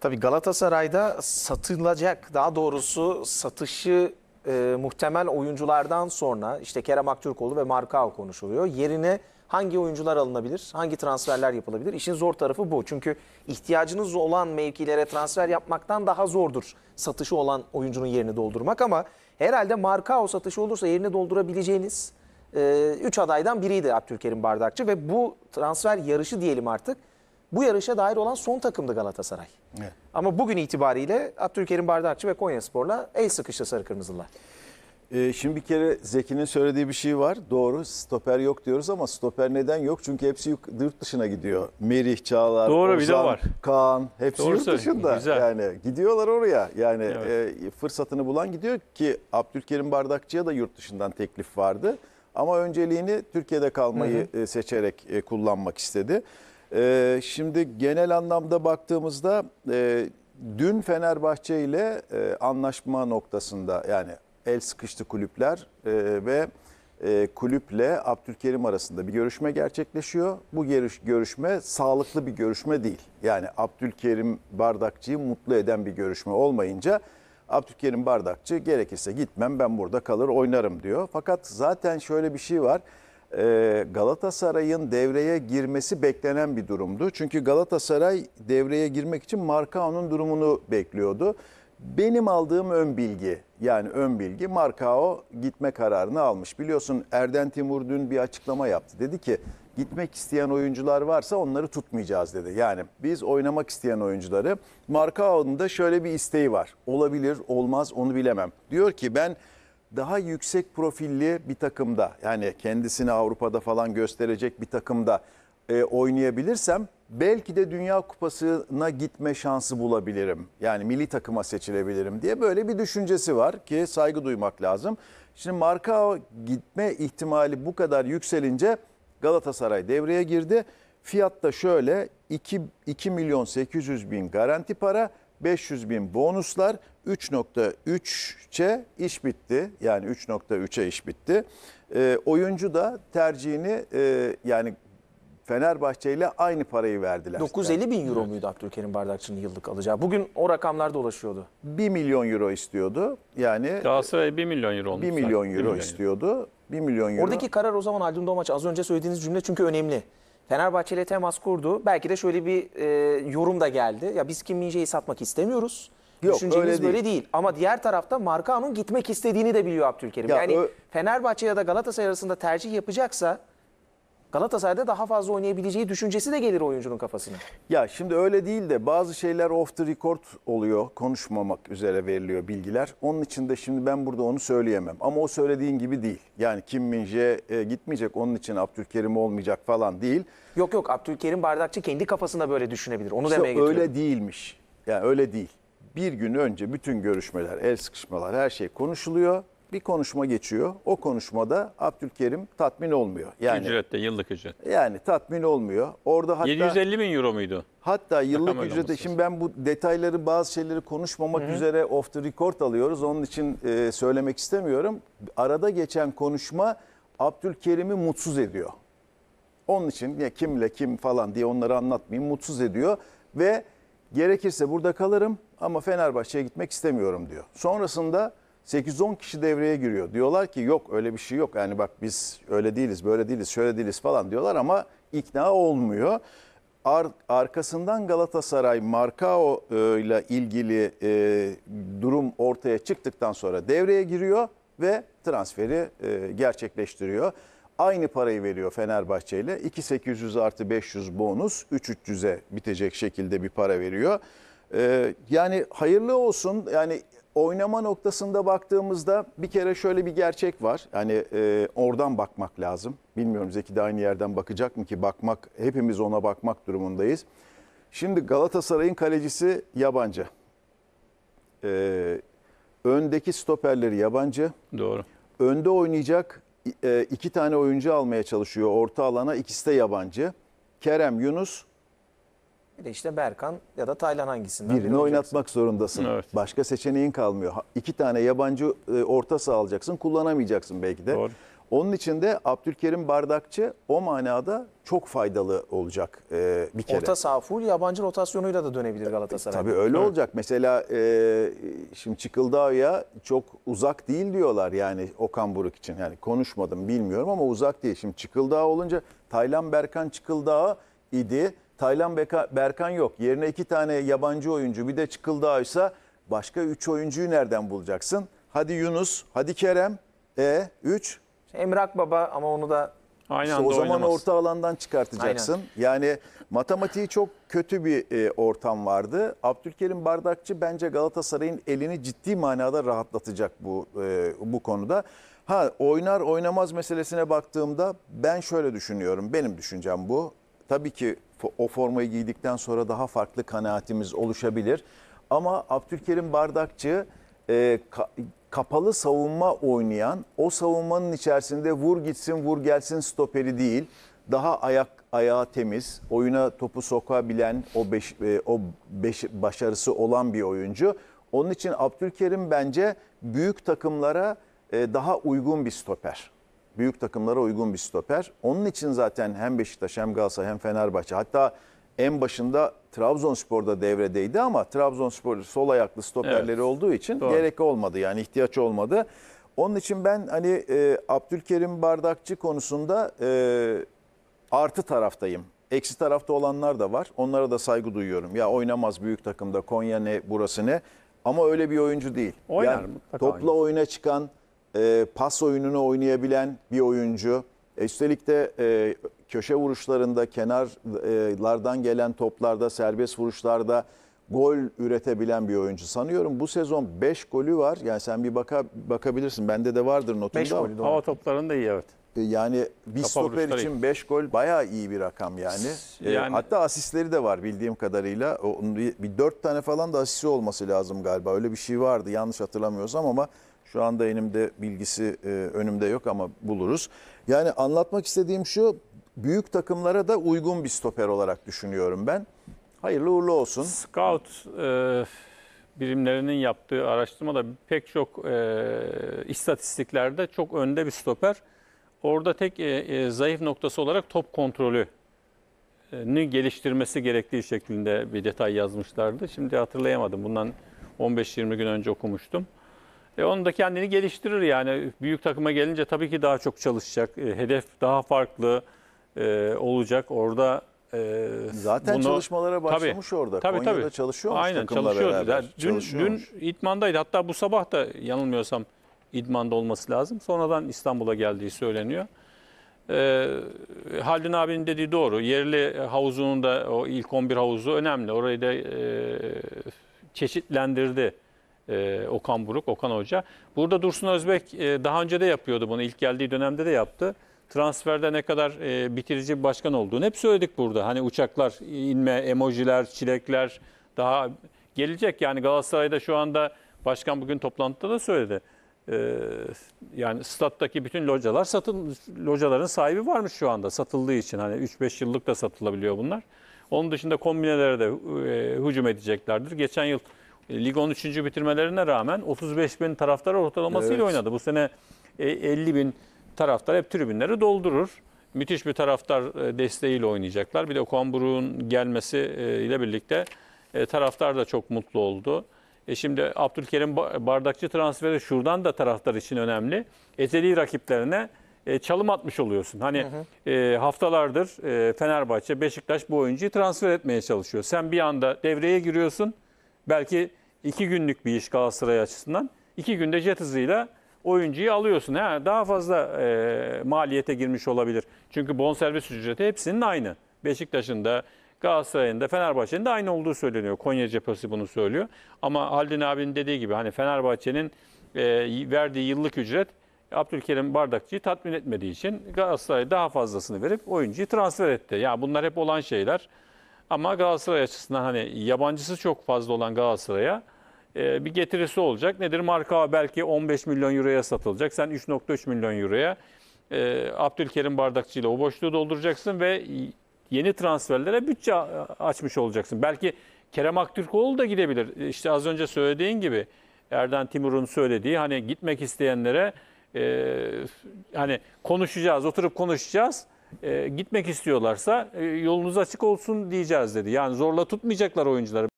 Tabii Galatasaray'da satılacak daha doğrusu satışı e, muhtemel oyunculardan sonra işte Kerem Aktürkoğlu ve Markao konuşuluyor. Yerine hangi oyuncular alınabilir, hangi transferler yapılabilir? İşin zor tarafı bu. Çünkü ihtiyacınız olan mevkilere transfer yapmaktan daha zordur satışı olan oyuncunun yerini doldurmak. Ama herhalde Markao satışı olursa yerini doldurabileceğiniz 3 e, adaydan biriydi Abdülkerim Bardakçı ve bu transfer yarışı diyelim artık bu yarışa dair olan son takımdı Galatasaray. Evet. Ama bugün itibariyle Abdülkerim Bardakçı ve Konya Spor'la el sıkıştı Sarı Kırmızılar. Ee, şimdi bir kere Zeki'nin söylediği bir şey var. Doğru stoper yok diyoruz ama stoper neden yok? Çünkü hepsi yurt dışına gidiyor. Merih, Çağlar, Doğru, Ozan, var. Kaan hepsi Doğru yurt dışında. Güzel. Yani gidiyorlar oraya. Yani evet. e, fırsatını bulan gidiyor ki Abdülkerim Bardakçı'ya da yurt dışından teklif vardı. Ama önceliğini Türkiye'de kalmayı hı hı. E, seçerek e, kullanmak istedi. E, şimdi genel anlamda baktığımızda e, dün Fenerbahçe ile e, anlaşma noktasında yani el sıkıştı kulüpler e, ve e, kulüple Abdülkerim arasında bir görüşme gerçekleşiyor. Bu görüş, görüşme sağlıklı bir görüşme değil. Yani Abdülkerim Bardakçı'yı mutlu eden bir görüşme olmayınca Abdülkerim Bardakçı gerekirse gitmem ben burada kalır oynarım diyor. Fakat zaten şöyle bir şey var. Ee, Galatasaray'ın devreye girmesi beklenen bir durumdu. Çünkü Galatasaray devreye girmek için Markao'nun durumunu bekliyordu. Benim aldığım ön bilgi yani ön bilgi Markao gitme kararını almış. Biliyorsun Erden Timur dün bir açıklama yaptı. Dedi ki gitmek isteyen oyuncular varsa onları tutmayacağız dedi. Yani biz oynamak isteyen oyuncuları Markao'nun da şöyle bir isteği var. Olabilir olmaz onu bilemem. Diyor ki ben daha yüksek profilli bir takımda yani kendisini Avrupa'da falan gösterecek bir takımda e, oynayabilirsem belki de Dünya Kupası'na gitme şansı bulabilirim. Yani milli takıma seçilebilirim diye böyle bir düşüncesi var ki saygı duymak lazım. Şimdi Marka gitme ihtimali bu kadar yükselince Galatasaray devreye girdi. Fiyat da şöyle 2, 2 milyon 800 bin garanti para, 500 bin bonuslar 3.3'e iş bitti. Yani 3.3'e iş bitti. E, oyuncu da tercihini e, yani Fenerbahçe ile aynı parayı verdiler. 950 bin euro muydu Abdülkerim Bardakçı'nın yıllık alacağı? Bugün o rakamlar dolaşıyordu. 1 milyon euro istiyordu. Yani Galatasaray 1 milyon euro olmuş. 1 milyon euro, 1 milyon euro istiyordu. 1 milyon euro. Oradaki karar o zaman Aydın Doğmaç az önce söylediğiniz cümle çünkü önemli. Fenerbahçe ile temas kurdu. Belki de şöyle bir e, yorum da geldi. Ya biz Kim Minje'yi satmak istemiyoruz. Yok, Düşünceniz öyle böyle değil. değil. Ama diğer tarafta Marka Markao'nun gitmek istediğini de biliyor Abdülkerim. Ya, yani ö... Fenerbahçe ya da Galatasaray arasında tercih yapacaksa Galatasaray'da daha fazla oynayabileceği düşüncesi de gelir oyuncunun kafasına. Ya şimdi öyle değil de bazı şeyler off the record oluyor. Konuşmamak üzere veriliyor bilgiler. Onun için de şimdi ben burada onu söyleyemem. Ama o söylediğin gibi değil. Yani Kim Minje e, gitmeyecek onun için Abdülkerim olmayacak falan değil. Yok yok Abdülkerim Bardakçı kendi kafasında böyle düşünebilir. Onu işte demeye getiriyorum. Öyle değilmiş. Yani öyle değil bir gün önce bütün görüşmeler, el sıkışmalar, her şey konuşuluyor. Bir konuşma geçiyor. O konuşmada Abdülkerim tatmin olmuyor. Yani ücrette yıllık ücret. Yani tatmin olmuyor. Orada hatta 750 bin euro muydu? Hatta yıllık Rakam ücrete şimdi ben bu detayları bazı şeyleri konuşmamak Hı-hı. üzere off the record alıyoruz. Onun için e, söylemek istemiyorum. Arada geçen konuşma Abdülkerim'i mutsuz ediyor. Onun için ya kimle kim falan diye onları anlatmayayım. Mutsuz ediyor ve Gerekirse burada kalırım ama Fenerbahçe'ye gitmek istemiyorum diyor. Sonrasında 8-10 kişi devreye giriyor. Diyorlar ki yok öyle bir şey yok. Yani bak biz öyle değiliz, böyle değiliz, şöyle değiliz falan diyorlar ama ikna olmuyor. Ar arkasından Galatasaray Markao e, ile ilgili e, durum ortaya çıktıktan sonra devreye giriyor ve transferi e, gerçekleştiriyor aynı parayı veriyor Fenerbahçe ile. 2800 artı 500 bonus 3300'e bitecek şekilde bir para veriyor. Ee, yani hayırlı olsun. Yani oynama noktasında baktığımızda bir kere şöyle bir gerçek var. Yani e, oradan bakmak lazım. Bilmiyorum Zeki de aynı yerden bakacak mı ki bakmak hepimiz ona bakmak durumundayız. Şimdi Galatasaray'ın kalecisi yabancı. Ee, öndeki stoperleri yabancı. Doğru. Önde oynayacak e, iki tane oyuncu almaya çalışıyor orta alana. İkisi de yabancı. Kerem, Yunus. Bir de işte Berkan ya da Taylan hangisinden? Birini olacaksın. oynatmak zorundasın. Evet. Başka seçeneğin kalmıyor. İki tane yabancı e, orta saha alacaksın. Kullanamayacaksın belki de. Doğru. Onun için de Abdülkerim Bardakçı o manada çok faydalı olacak e, bir kere. Orta saha full yabancı rotasyonuyla da dönebilir Galatasaray. Tabii öyle evet. olacak. Mesela e, şimdi Çıkıldağ'a çok uzak değil diyorlar yani Okan Buruk için. Yani konuşmadım bilmiyorum ama uzak değil. Şimdi Çıkıldağ olunca Taylan Berkan Çıkıldağ idi. Taylan Beka, Berkan yok. Yerine iki tane yabancı oyuncu bir de Çıkıldağ'ysa başka üç oyuncuyu nereden bulacaksın? Hadi Yunus, hadi Kerem. E üç Emre Baba ama onu da Aynı işte o zaman oynamaz. orta alandan çıkartacaksın. Aynen. Yani matematiği çok kötü bir e, ortam vardı. Abdülkerim Bardakçı bence Galatasaray'ın elini ciddi manada rahatlatacak bu e, bu konuda. Ha oynar oynamaz meselesine baktığımda ben şöyle düşünüyorum. Benim düşüncem bu. Tabii ki o formayı giydikten sonra daha farklı kanaatimiz oluşabilir. Ama Abdülkerim Bardakçı e, kapalı savunma oynayan, o savunmanın içerisinde vur gitsin vur gelsin stoperi değil, daha ayak ayağı temiz, oyuna topu sokabilen, o beş, e, o beş, başarısı olan bir oyuncu. Onun için Abdülkerim bence büyük takımlara e, daha uygun bir stoper. Büyük takımlara uygun bir stoper. Onun için zaten hem Beşiktaş hem Galatasaray hem Fenerbahçe hatta en başında Trabzonspor'da devredeydi ama Trabzonspor sol ayaklı stoperleri evet. olduğu için Doğru. gerek olmadı yani ihtiyaç olmadı. Onun için ben hani e, Abdülkerim Bardakçı konusunda e, artı taraftayım. Eksi tarafta olanlar da var. Onlara da saygı duyuyorum. Ya oynamaz büyük takımda Konya ne burası ne. Ama öyle bir oyuncu değil. Oynar yani, mutlaka. Topla oynar. oyuna çıkan, e, pas oyununu oynayabilen bir oyuncu. E, üstelik de e, köşe vuruşlarında, kenarlardan gelen toplarda, serbest vuruşlarda gol üretebilen bir oyuncu. Sanıyorum bu sezon 5 golü var. Yani sen bir baka, bakabilirsin. Bende de vardır notunda. 5 golü doğru. Hava toplarında iyi evet. E, yani bir Kapa stoper için 5 gol bayağı iyi bir rakam yani. E, yani. Hatta asistleri de var bildiğim kadarıyla. Bir 4 tane falan da asisi olması lazım galiba. Öyle bir şey vardı yanlış hatırlamıyorsam ama şu anda elimde bilgisi e, önümde yok ama buluruz. Yani anlatmak istediğim şu büyük takımlara da uygun bir stoper olarak düşünüyorum ben. Hayırlı uğurlu olsun. Scout e, birimlerinin yaptığı araştırmada pek çok e, istatistiklerde çok önde bir stoper. Orada tek e, e, zayıf noktası olarak top kontrolü e, geliştirmesi gerektiği şeklinde bir detay yazmışlardı. Şimdi hatırlayamadım. Bundan 15-20 gün önce okumuştum. E, onu da kendini geliştirir yani. Büyük takıma gelince tabii ki daha çok çalışacak. E, hedef daha farklı e, olacak. Orada e, Zaten bunu, çalışmalara başlamış tabii, orada. Tabii, Konya'da çalışıyor çalışıyormuş Aynen, takımla dün, dün İdman'daydı. Hatta bu sabah da yanılmıyorsam İdman'da olması lazım. Sonradan İstanbul'a geldiği söyleniyor. E, Haldun abinin dediği doğru. Yerli havuzunun da o ilk 11 havuzu önemli. Orayı da e, çeşitlendirdi e, Okan Buruk, Okan Hoca. Burada Dursun Özbek e, daha önce de yapıyordu bunu. İlk geldiği dönemde de yaptı transferde ne kadar e, bitirici bir başkan olduğunu hep söyledik burada. Hani uçaklar, inme, emojiler, çilekler daha gelecek. Yani Galatasaray'da şu anda başkan bugün toplantıda da söyledi. E, yani stat'taki bütün localar satın locaların sahibi varmış şu anda satıldığı için. Hani 3-5 yıllık da satılabiliyor bunlar. Onun dışında kombinelere de e, hücum edeceklerdir. Geçen yıl e, lig 13. bitirmelerine rağmen 35 bin taraftar ortalamasıyla evet. oynadı. Bu sene 50 e, bin taraftar hep tribünleri doldurur. Müthiş bir taraftar e, desteğiyle oynayacaklar. Bir de Okan gelmesi e, ile birlikte e, taraftar da çok mutlu oldu. E şimdi Abdülkerim Bardakçı transferi şuradan da taraftar için önemli. Ezeli rakiplerine çalım atmış oluyorsun. Hani hı hı. haftalardır Fenerbahçe, Beşiktaş bu oyuncuyu transfer etmeye çalışıyor. Sen bir anda devreye giriyorsun. Belki iki günlük bir iş Galatasaray açısından. İki günde jet hızıyla oyuncuyu alıyorsun. Ha, daha fazla e, maliyete girmiş olabilir. Çünkü bonservis ücreti hepsinin aynı. Beşiktaş'ın da Galatasaray'ın da Fenerbahçe'nin de aynı olduğu söyleniyor. Konya cephesi bunu söylüyor. Ama Haldun abinin dediği gibi hani Fenerbahçe'nin e, verdiği yıllık ücret Abdülkerim Bardakçı'yı tatmin etmediği için Galatasaray daha fazlasını verip oyuncuyu transfer etti. Ya yani bunlar hep olan şeyler. Ama Galatasaray açısından hani yabancısı çok fazla olan Galatasaray'a e, bir getirisi olacak. Nedir? Marka belki 15 milyon euroya satılacak. Sen 3.3 milyon euroya e, Abdülkerim Bardakçı ile o boşluğu dolduracaksın ve yeni transferlere bütçe açmış olacaksın. Belki Kerem Aktürkoğlu da gidebilir. İşte az önce söylediğin gibi Erden Timur'un söylediği hani gitmek isteyenlere e, hani konuşacağız, oturup konuşacağız. E, gitmek istiyorlarsa e, yolunuz açık olsun diyeceğiz dedi. Yani zorla tutmayacaklar oyuncuları.